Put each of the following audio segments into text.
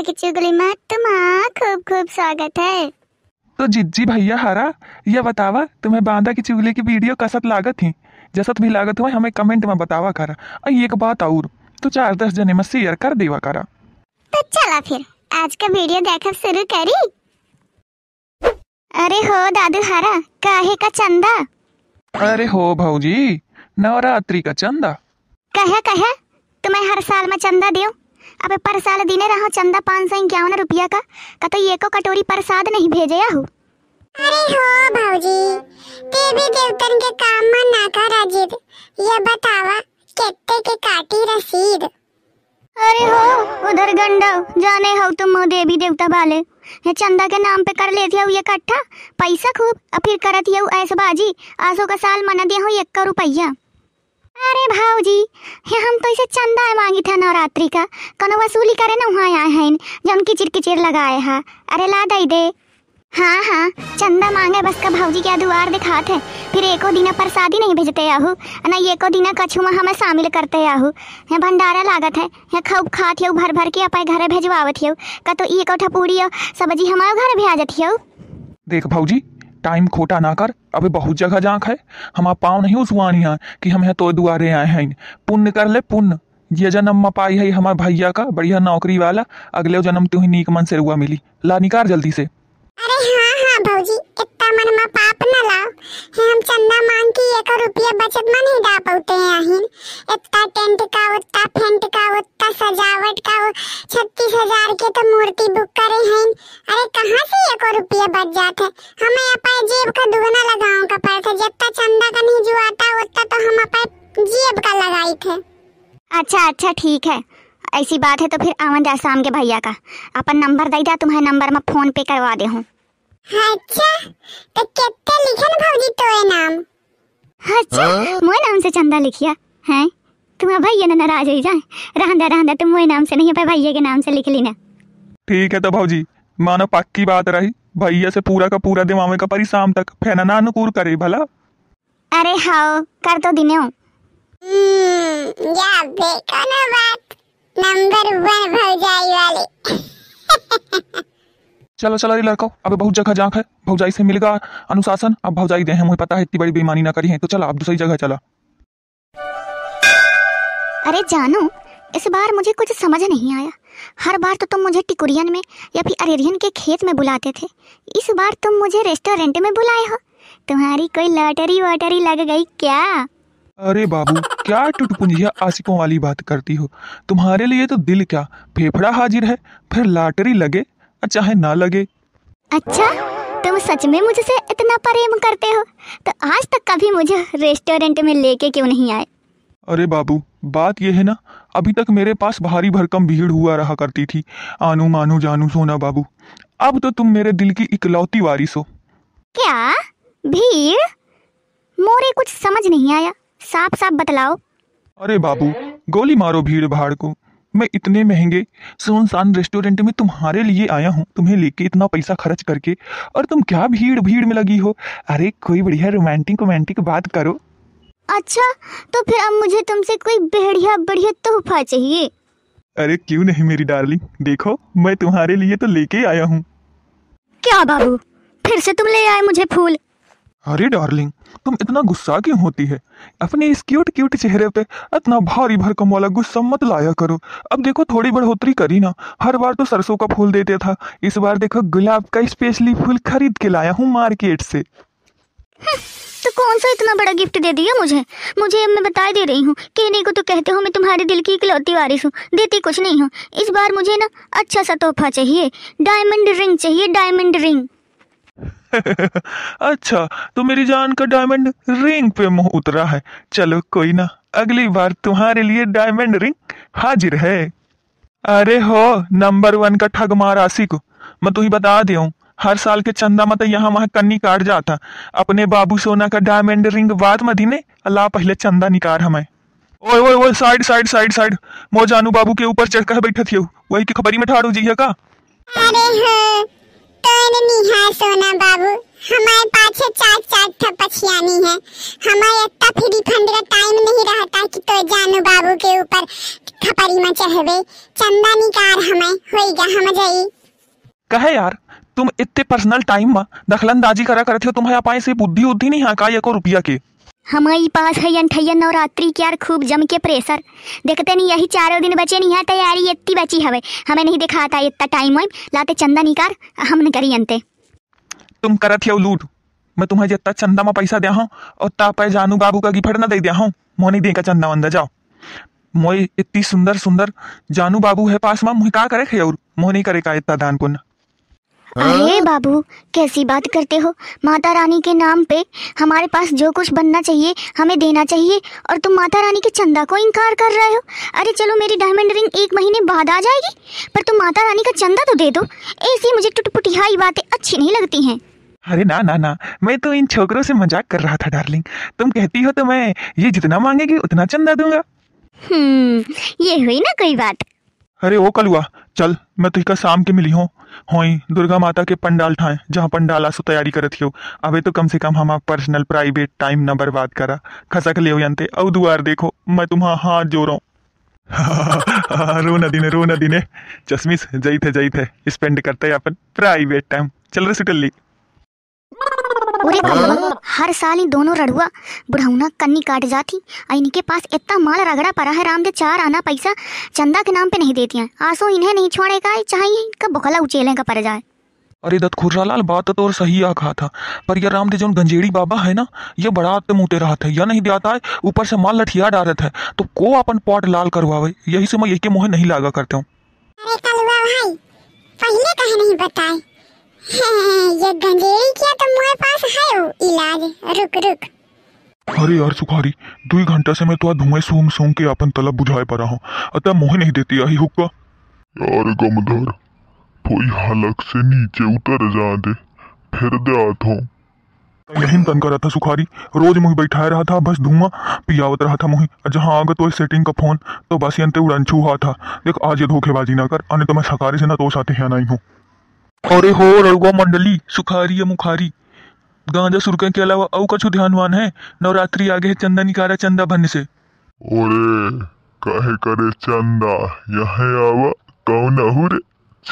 कला की चुगली में तुम्हारा खूब खूब स्वागत है तो जिज्जी भैया हरा यह बतावा तुम्हें बांदा की चुगली की वीडियो कसत लागत थी जसत भी लागत हुआ हमें कमेंट में बतावा करा और एक बात और तो चार दस जने में शेयर कर देवा करा तो चला फिर आज का वीडियो देखा शुरू करी अरे हो दादू हरा काहे का चंदा अरे हो भाजी नवरात्रि का चंदा कहे कहे तुम्हें हर साल में चंदा दियो अब पर साल दिने रहो चंदा पाँच सौ इक्यावन रुपया का कत तो एको कटोरी प्रसाद नहीं भेजे आहू अरे हो भौजी देवी देवतन के काम में ना कर अजीत ये बतावा कितने के काटी रसीद अरे हो उधर गंडा जाने हो तुम तो देवी देवता वाले ये चंदा के नाम पे कर लेती हूँ ये कट्ठा पैसा खूब अब फिर करती हूँ ऐसा बाजी आसो का साल मना दिया हूँ एक का रुपया अरे भाव जी हम तो इसे चंदा मांगी था नवरात्रि का कनो वसूली करे ना वहाँ आए हैं जौन किचिर किचिर लगाए है अरे ला दई दे हाँ हाँ चंदा मांगे बस का भाजी के दुआर दिखाते हैं फिर एको दिन प्रसादी नहीं भेजते आहू ना एको दिन कछु में हमें शामिल करते आहू यहाँ भंडारा लागत है यहाँ खूब खात हूँ भर भर के अपने घर भेजवावत हूँ का तो एक पूरी सब्जी हमारे घर भेज जतियो देख भाजी टाइम खोटा ना कर अभी बहुत जगह जाँख है हम पाँव नहीं उसवान यहाँ कि हम तो दुआरे आए हैं पुण्य कर ले पुण्य ये जन्म में पाई है हमारे भैया का बढ़िया नौकरी वाला अगले जन्म तुम्हें नीक मन से रुआ मिली ला निकार जल्दी से अरे हाँ। हां भौजी इतना मन में पाप न लाओ हम चंदा मांग के एक रुपया बचत में नहीं डा पाते हैं आहिन इतना टेंट का उतना फेंट का उतना सजावट का छत्तीस हजार के तो मूर्ति बुक करे हैं अरे कहां से एक रुपया बच जाते हमें अपने जेब का दुगना लगाओ का पैसा जब तक चंदा का नहीं जुआता उतना तो हम अपने जेब का लगाई थे अच्छा अच्छा ठीक है ऐसी बात है तो फिर आवन जा शाम के भैया का अपन नंबर दे दिया तुम्हारे नंबर में फ़ोन पे करवा दे हूँ अच्छा तो कितने लिखन भौजी तोए नाम अच्छा हाँ? मोए नाम से चंदा लिखिया हैं तुम्हारा भैया ना नाराज हो जाए रहंदा रहंदा तुम मोए नाम से नहीं पे भैया के नाम से लिख लेना ठीक है तो भौजी मानो पक्की बात रही भैया से पूरा का पूरा दिमावे का परी शाम तक फैना ना अनुकूर करे भला अरे हाओ कर तो दिने हम्म, या देखो बात नंबर वन भौजाई वाली चलो चलो रे लड़को अब बहुत जगह जाक है भौजाई से मिलगा अनुशासन अब भौजाई दे मुझे पता है इतनी बड़ी बेमानी ना करी है तो चलो अब दूसरी जगह चला अरे जानू इस बार मुझे कुछ समझ नहीं आया हर बार तो तुम मुझे टिकुरियन में या फिर अरेरियन के खेत में बुलाते थे इस बार तुम मुझे रेस्टोरेंट में बुलाए हो तुम्हारी कोई लॉटरी वॉटरी लग गई क्या अरे बाबू क्या टुटपुंजिया आशिकों वाली बात करती हो तुम्हारे लिए तो दिल क्या फेफड़ा हाजिर है फिर लॉटरी लगे चाहे ना लगे अच्छा तुम सच में मुझसे इतना प्रेम करते हो तो आज तक कभी मुझे रेस्टोरेंट में लेके क्यों नहीं आए अरे बाबू बात यह है ना अभी तक मेरे पास भारी भरकम भीड़ हुआ रहा करती थी आनू मानू जानू सोना बाबू अब तो तुम मेरे दिल की इकलौती वारिस हो क्या भीड़ मोरे कुछ समझ नहीं आया साफ साफ बतलाओ अरे बाबू गोली मारो भीड़ भाड़ को मैं इतने महंगे सुनसान रेस्टोरेंट में तुम्हारे लिए आया हूँ तुम्हें लेके इतना पैसा खर्च करके और तुम क्या भीड़ भीड़ में लगी हो अरे कोई बढ़िया रोमांटिक रोमांटिक बात करो अच्छा तो फिर अब मुझे तुमसे कोई बढ़िया बढ़िया तोहफा चाहिए अरे क्यों नहीं मेरी डार्लिंग देखो मैं तुम्हारे लिए तो लेके आया हूँ क्या बाबू फिर से तुम ले आए मुझे फूल अरे डार्लिंग तुम इतना गुस्सा क्यों होती है अपने इस क्यूट क्यूट चेहरे पे इतना भारी भरकम वाला गुस्सा मत लाया करो अब देखो थोड़ी बढ़ोतरी करी ना हर बार तो सरसों का फूल देते था इस बार देखो गुलाब का स्पेशली फूल खरीद के लाया हूँ मार्केट से तो कौन सा इतना बड़ा गिफ्ट दे दिया मुझे मुझे अब मैं बता दे रही हूँ कहने को तो कहते हो मैं तुम्हारे दिल की इकलौती वारिश हूँ देती कुछ नहीं हूँ इस बार मुझे ना अच्छा सा तोहफा चाहिए डायमंड रिंग चाहिए डायमंड रिंग अच्छा तो मेरी जान का डायमंड रिंग पे मुंह उतरा है चलो कोई ना अगली बार तुम्हारे लिए डायमंड रिंग हाजिर है अरे हो नंबर वन का ठग मार आसी को मैं तुम्हें तो बता दिया हर साल के चंदा मत यहाँ वहां कन्नी काट जाता अपने बाबू सोना का डायमंड रिंग बाद मदीने अल्लाह पहले चंदा निकाल हमें ओए ओए ओए साइड साइड साइड साइड मो जानू बाबू के ऊपर चढ़कर बैठा थी वही की खबरी में ठाड़ू जी का अरे हाँ। आनी है हमारे इतना फिर रिफंड का टाइम नहीं रहता कि तो जानू बाबू के ऊपर खपरी में चढ़वे चंदा निकार हमें हो गया हम जाई कहे यार तुम इतने पर्सनल टाइम में दखलंदाजी करा करते हो तुम्हारे पास से बुद्धि उद्धि नहीं हका एको रुपया के हमारे पास है अंठैया नवरात्रि के यार खूब जम के प्रेशर देखते नहीं यही चारों दिन बचे नहीं है तैयारी इतनी बची हवे हमें नहीं दिखाता इतना टाइम वाइम लाते चंदा निकार हम न करी अंते तुम करत हो लूट मैं तुम्हें जितना चंदा में पैसा दिया हूँ उतना पे जानू बाबू का गिफ्ट ना दे दिया हूँ मोनी दे का चंदा वंदा जाओ मोई इतनी सुंदर सुंदर जानू बाबू है पास में मुहे का करे खे और मोहनी करे का इतना दान कुन अरे हाँ? बाबू कैसी बात करते हो माता रानी के नाम पे हमारे पास जो कुछ बनना चाहिए हमें देना चाहिए और तुम माता रानी के चंदा को इनकार कर रहे हो अरे चलो मेरी डायमंड रिंग एक महीने बाद आ जाएगी पर तुम माता रानी का चंदा तो दे दो ऐसी मुझे टुटपुटिहाई बातें अच्छी नहीं लगती हैं अरे ना ना ना मैं तो इन छोकरों से मजाक कर रहा था डार्लिंग तुम कहती हो तो मैं ये जितना मांगेगी उतना चंदा दूंगा हम्म, ये हुई ना कोई बात अरे कल कलुआ चल मैं तुझका शाम के मिली हूँ होई दुर्गा माता के पंडाल ठाए जहाँ पंडाल आसो तैयारी करती हो अबे तो कम से कम हम पर्सनल प्राइवेट टाइम न बर्बाद करा खसक ले यंते अब दुआर देखो मैं तुम्हारा हाथ जोड़ रो न दिने रो न दिने चश्मिस जई थे जई थे स्पेंड करते अपन प्राइवेट टाइम चल रहे सुटल ली ओरे भगवान हाँ। हर साल ही दोनों रड़ुआ बुढ़ौना कन्नी काट जाती इनके पास इतना माल रगड़ा पड़ा है राम के चार आना पैसा चंदा के नाम पे नहीं देती हैं आसो इन्हें नहीं छोड़ने का चाहिए इनका बुखला उचेले का पड़ जाए अरे दत्त खुर्रालाल बात तो और सही आ कहा था पर यह रामदेव जो गंजेड़ी बाबा है ना ये बड़ा आते मुँह रहा था यह नहीं दियाता है ऊपर से माल लठिया डालत है तो को अपन पॉट लाल करवावे यही से मैं एक मुँह नहीं लागा करता हूँ पहले कहे नहीं बताए हाँ, ये गंजेई क्या तो पास है इलाज रुक रुक अरे यार सुखारी दो घंटा से मैं तो धुएं सूम सूम के अपन तलब बुझाए पा रहा हूँ अतः मोह नहीं देती आई हुक्का यार गमधर कोई हलक से नीचे उतर जा दे फिर दे आता हूँ यही तन कर रहा था सुखारी रोज मुझे बैठाया रहा था बस धुआं पियावत रहा था मुझे जहाँ आ गए तो सेटिंग का फोन तो बस यंत्र उड़न छू हुआ था देख आज ये धोखेबाजी ना कर अन्य तो मैं सकारी से ना तो साथ ही आना ही हूँ अरे हो रुआ मंडली सुखारी या मुखारी गांजा सुरकन के अलावा और कछु ध्यानवान है नवरात्रि आगे है चंदा निकारा चंदा भन से ओरे कहे करे चंदा यहाँ आवा कौन अहुर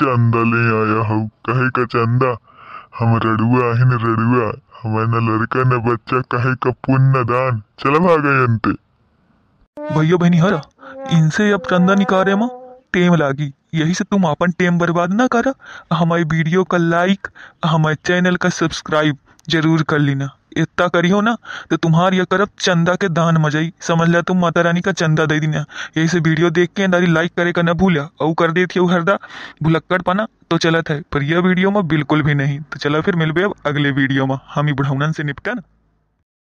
चंदा ले आया हो कहे का चंदा हम रड़ुआ है न रड़ुआ हमारे न लड़का न बच्चा कहे का पुण्य दान चला भागा अंत भैया बहनी हरा इनसे अब चंदा निकारे माँ टेम लागी यही से तुम अपन टेम बर्बाद ना करो हमारे वीडियो का लाइक हमारे चैनल का सब्सक्राइब जरूर कर लेना इतना हो ना तो तुम्हार यह करब चंदा के दान मजाई समझ लिया तुम माता रानी का चंदा दे देना यही से वीडियो देख के अंदारी लाइक करे का ना भूलिया और कर देती हूँ हरदा भुलक्कड़ पाना तो चलत है पर यह वीडियो में बिल्कुल भी नहीं तो चला फिर मिलबे अब अगले वीडियो में हम ही बढ़ाउन से निपटन